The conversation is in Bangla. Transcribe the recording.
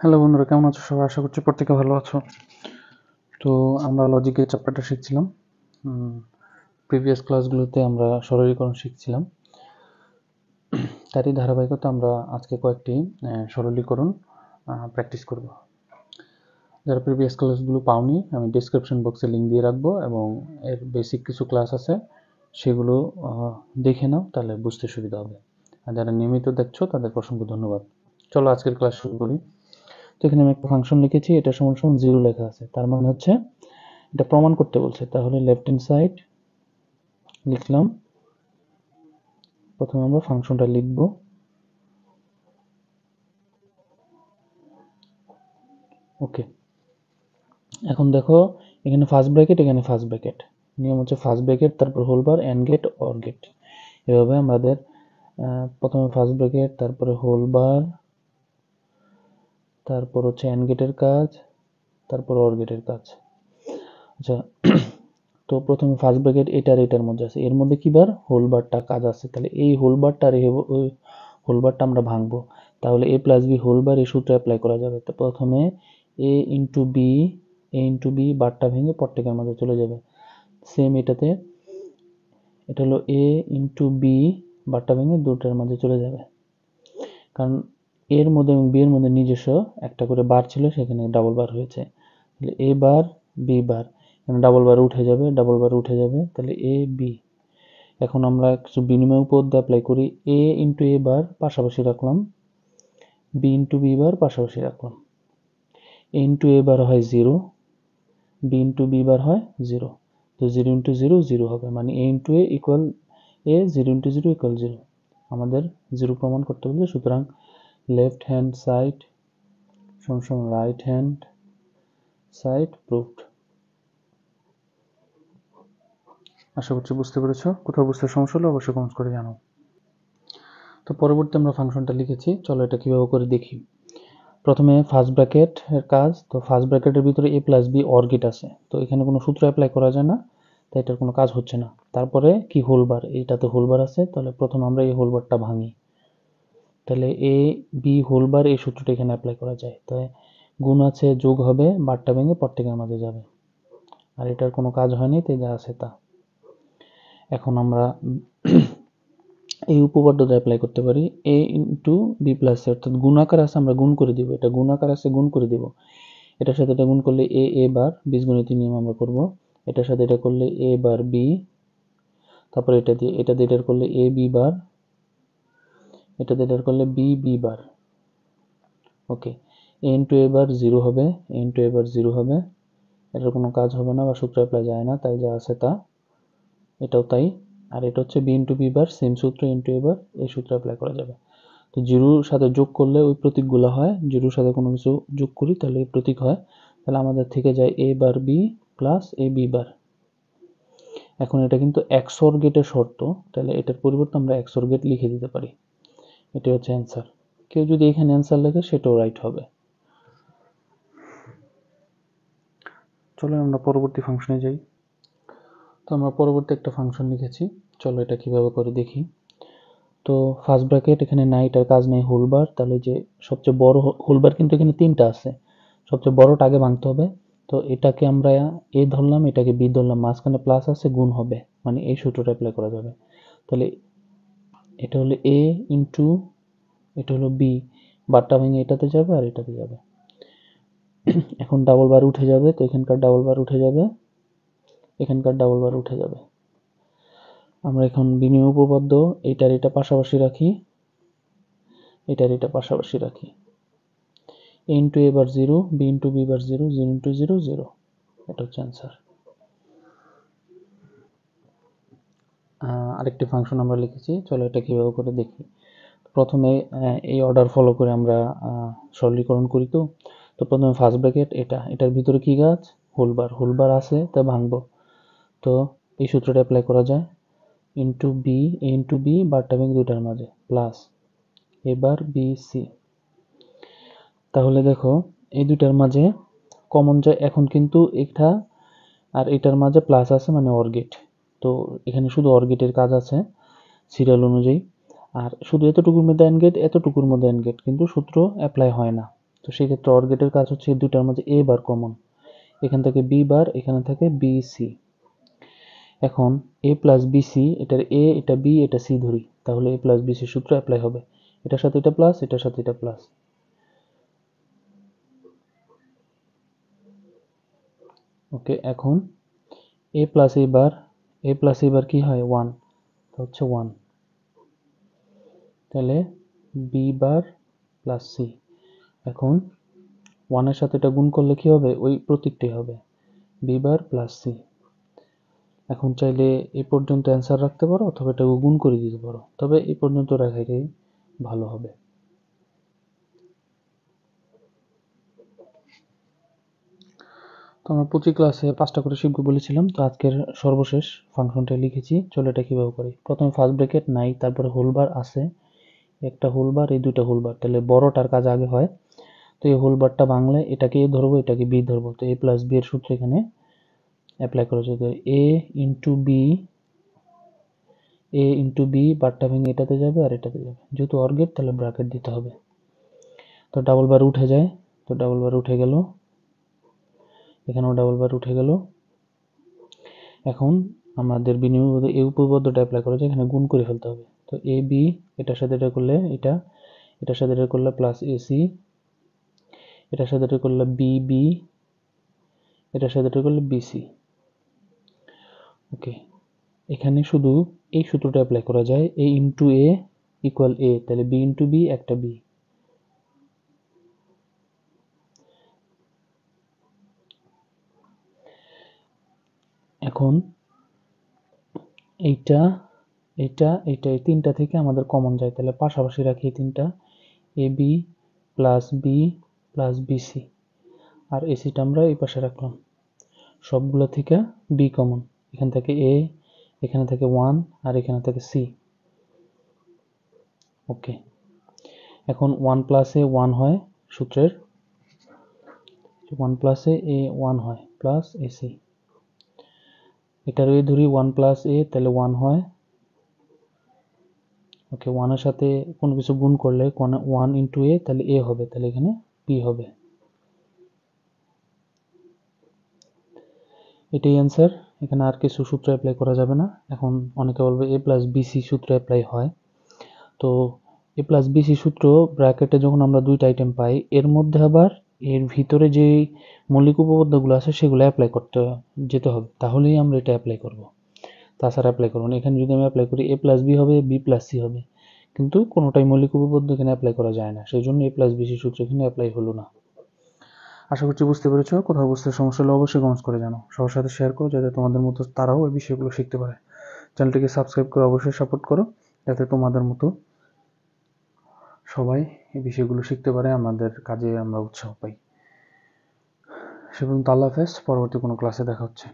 হ্যালো বন্ধুরা কেমন আছো সবাই আশা করছি প্রত্যেকে ভালো আছো তো আমরা লজিকের চ্যাপ্টারটা শিখছিলাম প্রিভিয়াস ক্লাসগুলোতে আমরা সরলীকরণ শিখছিলাম তারই ধারাবাহিকতা আমরা আজকে কয়েকটি সরলীকরণ প্র্যাকটিস করব যারা প্রিভিয়াস ক্লাসগুলো পাওনি আমি ডিসক্রিপশন বক্সে লিঙ্ক দিয়ে রাখবো এবং এর বেসিক কিছু ক্লাস আছে সেগুলো দেখে নাও তাহলে বুঝতে সুবিধা হবে আর যারা নিয়মিত দেখছো তাদেরকে অসংখ্য ধন্যবাদ চলো আজকের ক্লাস শুরু করি তো এখানে আমি একটা ফাংশন লিখেছি এটা সমান সমান জিরো লেখা আছে তার মানে হচ্ছে এটা প্রমাণ করতে বলছে তাহলে লেফট হ্যান্ড সাইড লিখলাম প্রথমে আমরা ফাংশনটা লিখব ওকে এখন দেখো এখানে ফার্স্ট ব্র্যাকেট এখানে ফার্স্ট ব্র্যাকেট নিয়ম হচ্ছে ফার্স্ট ব্র্যাকেট তারপর whole bar and gate or gate এভাবে আমাদের প্রথমে ফার্স্ট ব্র্যাকেট তারপরে হোল বার তারপর হচ্ছে অ্যান্ড গেটের কাজ তারপর অর গেটের কাজ আচ্ছা তো প্রথমে ফার্স্ট ব্র্যাকেট এটার এটার মধ্যে আছে এর মধ্যে কিবার বার হোলবারটা কাজ আছে তাহলে এই হোলবারটা আর ওই হোলবারটা আমরা ভাঙবো তাহলে এ প্লাস বি হোলবার এই সূত্রে অ্যাপ্লাই করা যাবে তো প্রথমে A into B A into B বারটা ভেঙে প্রত্যেকের মধ্যে চলে যাবে সেম এটাতে এটা হলো এ ইন্টু বি বারটা ভেঙে দুটার মাঝে চলে যাবে কারণ এর মধ্যে এবং বি এর মধ্যে নিজস্ব একটা করে বার ছিল সেখানে ডাবল বার হয়েছে তাহলে এ বার বি বার এখানে ডাবল বার উঠে যাবে ডাবল বার উঠে যাবে তাহলে এ বি এখন আমরা কিছু বিনিময় উপদ্য অ্যাপ্লাই করি এ ইন্টু এ বার পাশাপাশি রাখলাম বি ইন্টু বি বার পাশাপাশি রাখলাম এ ইন্টু এ বার হয় zero B into B bar হয় জিরো তো জিরো ইন্টু জিরো জিরো হবে মানে A into A equal A zero into zero equal zero আমাদের জিরো প্রমাণ করতে বলছে সুতরাং left hand side some right hand side proved আশা করছি বুঝতে পেরেছো কোথাও বুঝতে সমস্যা হলে অবশ্যই কমেন্ট করে জানাও তো পরবর্তী আমরা ফাংশনটা লিখেছি চলো এটা কীভাবে করে দেখি প্রথমে ফার্স্ট ব্র্যাকেট এর কাজ তো ফার্স্ট ব্র্যাকেটের ভিতরে এ প্লাস বি অর্গিট আছে তো এখানে কোনো সূত্র অ্যাপ্লাই করা যায় না তাই এটার কোনো কাজ হচ্ছে না তারপরে কি হোলবার এইটাতে হোলবার আছে তাহলে প্রথম আমরা এই হোলবারটা ভাঙি তাহলে এ বি হোল বার এই সূত্রটা এখানে অ্যাপ্লাই করা যায় তাই গুণ আছে যোগ হবে বারটা ভেঙে প্রত্যেকের মাঝে যাবে আর এটার কোনো কাজ হয়নি তাই যা আছে তা এখন আমরা এই উপপাদ্যটা অ্যাপ্লাই করতে পারি A into B plus C অর্থাৎ গুণাকার আছে আমরা গুণ করে দিব এটা গুণাকার আছে গুণ করে দিব এটার সাথে এটা গুণ করলে এ এ বার বীজগণিত নিয়ম আমরা করব এটার সাথে এটা করলে এ বার বি তারপর এটা দিয়ে এটা দিয়ে এটা করলে এ বি বার এটা দিয়ে করলে B B bar okay N two এবার জিরো হবে এন টু এবার জিরো হবে এটার কোনো কাজ হবে না বা সূত্র অ্যাপ্লাই যায় না তাই যা আছে তা এটাও তাই আর এটা হচ্ছে B into B bar same সূত্র ইন্টু এবার এই সূত্র অ্যাপ্লাই করা যাবে তো জিরোর সাথে যোগ করলে ওই প্রতীকগুলো হয় জিরোর সাথে কোনো কিছু যোগ করি তাহলে এই প্রতীক হয় তাহলে আমাদের থেকে যায় A bar B plus A B bar এখন এটা কিন্তু একশোর গেটের শর্ত তাহলে এটার পরিবর্তে আমরা এক্সর গেট লিখে দিতে পারি এটি হচ্ছে অ্যান্সার কেউ যদি এখানে অ্যান্সার লেখে সেটাও রাইট হবে চলো আমরা পরবর্তী ফাংশনে যাই তো আমরা পরবর্তী একটা ফাংশন লিখেছি চলো এটা কিভাবে করে দেখি তো ফার্স্ট ব্র্যাকেট এখানে নাইটার কাজ নেই হোলবার তাহলে যে সবচেয়ে বড় হোলবার কিন্তু এখানে তিনটা আছে সবচেয়ে বড়টা আগে ভাঙতে হবে তো এটাকে আমরা এ ধরলাম এটাকে বি ধরলাম মাঝখানে প্লাস আছে গুণ হবে মানে এই সূত্রটা অ্যাপ্লাই করা যাবে তাহলে এটা হলো এ ইন্টু এটা হলো বি বারটা ভেঙে এটাতে যাবে আর এটাতে যাবে এখন ডাবল বার উঠে যাবে তো এখানকার ডাবল বার উঠে যাবে এখানকার ডাবল বার উঠে যাবে আমরা এখন বিনিময় উপপাদ্য এটার এটা পাশাপাশি রাখি এটার এটা পাশাপাশি রাখি A into A bar zero B into B bar zero zero into zero zero এটা হচ্ছে অ্যান্সার আরেকটি ফাংশন আমরা লিখেছি চলো এটা কীভাবে করে দেখি প্রথমে এই অর্ডার ফলো করে আমরা সরলীকরণ করি তো তো প্রথমে ফার্স্ট ব্র্যাকেট এটা এটার ভিতরে কি গাছ হোলবার হোলবার আছে তা ভাঙব তো এই সূত্রটা অ্যাপ্লাই করা যায় into B A into B টা ভেঙে দুটার মাঝে প্লাস এবার বি সি তাহলে দেখো এই দুটার মাঝে কমন যায় এখন কিন্তু এটা আর এটার মাঝে প্লাস আছে মানে অর্গেট তো এখানে শুধু অর কাজ আছে সিরিয়াল অনুযায়ী আর শুধু এতটুকুর মধ্যে অ্যান্ড গেট এতটুকুর মধ্যে অ্যান্ড গেট কিন্তু সূত্র অ্যাপ্লাই হয় না তো সেক্ষেত্রে অর কাজ হচ্ছে দুটার মধ্যে এ বার কমন এখান থেকে বি বার এখানে থাকে বি সি এখন এ প্লাস বি সি এটার এ এটা বি এটা সি ধরি তাহলে এ প্লাস বি সি সূত্র অ্যাপ্লাই হবে এটার সাথে এটা প্লাস এটার সাথে এটা প্লাস ওকে এখন এ প্লাস এ বার এ প্লাস এবার কি হয় ওয়ান হচ্ছে ওয়ান তাহলে বি বার প্লাস সি এখন ওয়ানের সাথে এটা গুণ করলে কী হবে ওই প্রতীকটি হবে বি বার প্লাস সি এখন চাইলে এ পর্যন্ত অ্যান্সার রাখতে পারো অথবা এটাকে গুণ করে দিতে পারো তবে এ পর্যন্ত রাখাটাই ভালো হবে তো আমরা প্রতি ক্লাসে পাঁচটা করে শিখবো বলেছিলাম তো আজকের সর্বশেষ ফাংশনটা লিখেছি চলো এটা কীভাবে করি প্রথমে ফার্স্ট ব্রেকেট নাই তারপরে হোলবার আছে একটা হোলবার এই দুইটা হোলবার তাহলে বড়টার কাজ আগে হয় তো এই হোলবারটা বাংলায় এটাকে এ ধরবো এটাকে বি ধরবো তো এ প্লাস বি এর সূত্র এখানে অ্যাপ্লাই করা তো A into B A into B বারটা ভেঙে এটাতে যাবে আর এটাতে যাবে যেহেতু অর্গেট তাহলে ব্রাকেট দিতে হবে তো ডাবল বার উঠে যায় তো ডাবল বার উঠে গেলো এখানেও ডাবল বার উঠে গেল এখন আমাদের বিনিময় এই উপপাদ্যটা অ্যাপ্লাই করা যায় এখানে গুণ করে ফেলতে হবে তো এ বি এটার সাথে এটা করলে এটা এটার সাথে এটা করলে প্লাস এসি এটার সাথে এটা করলে বি বি এটার সাথে এটা করলে বিসি ওকে এখানে শুধু এই সূত্রটা অ্যাপ্লাই করা যায় এ ইন্টু এ ইকুয়াল এ তাহলে বি ইন্টু বি একটা বি এখন এইটা এটা এটা এই তিনটা থেকে আমাদের কমন যায় তাহলে পাশাপাশি রাখি এই তিনটা A B plus B plus BC আর এসিটা আমরা এই পাশে রাখলাম সবগুলো থেকে বি কমন এখান থেকে এ এখানে থেকে ওয়ান আর এখানে থেকে সি ওকে এখন ওয়ান প্লাসে ওয়ান হয় সূত্রের ওয়ান প্লাসে এ ওয়ান হয় প্লাস এসি এটার ওই ধরি ওয়ান প্লাস এ তাহলে ওয়ান হয় ওকে ওয়ানের সাথে কোনো কিছু গুণ করলে ওয়ান ইন্টু এ তাহলে এ হবে তাহলে এখানে পি হবে এটাই অ্যান্সার এখানে আর কিছু সূত্র অ্যাপ্লাই করা যাবে না এখন অনেকে বলবে এ প্লাস বিসি সূত্র অ্যাপ্লাই হয় তো এ প্লাস বিসি সূত্র ব্র্যাকেটে যখন আমরা দুইটা আইটেম পাই এর মধ্যে আবার এর ভিতরে যে মৌলিক উপপাদ্যগুলো আছে সেগুলো অ্যাপ্লাই করতে যেতে হবে তাহলেই আমরা এটা অ্যাপ্লাই করব তাছাড়া অ্যাপ্লাই করব না এখানে যদি আমি অ্যাপ্লাই করি এ প্লাস বি হবে বি প্লাস সি হবে কিন্তু কোনোটাই মৌলিক উপপাদ্য এখানে অ্যাপ্লাই করা যায় না সেই জন্য এ প্লাস বি সি সূত্র এখানে অ্যাপ্লাই হলো না আশা করছি বুঝতে পেরেছ কোথাও বুঝতে সমস্যা হলে অবশ্যই কমেন্টস করে জানো সবার সাথে শেয়ার করো যাতে তোমাদের মতো তারাও এই বিষয়গুলো শিখতে পারে চ্যানেলটিকে সাবস্ক্রাইব করে অবশ্যই সাপোর্ট করো যাতে তোমাদের মতো সবাই এই বিষয়গুলো শিখতে পারে আমাদের কাজে আমরা উৎসাহ পাই সে পর্যন্ত আল্লাহ হাফেজ পরবর্তী কোনো ক্লাসে দেখা হচ্ছে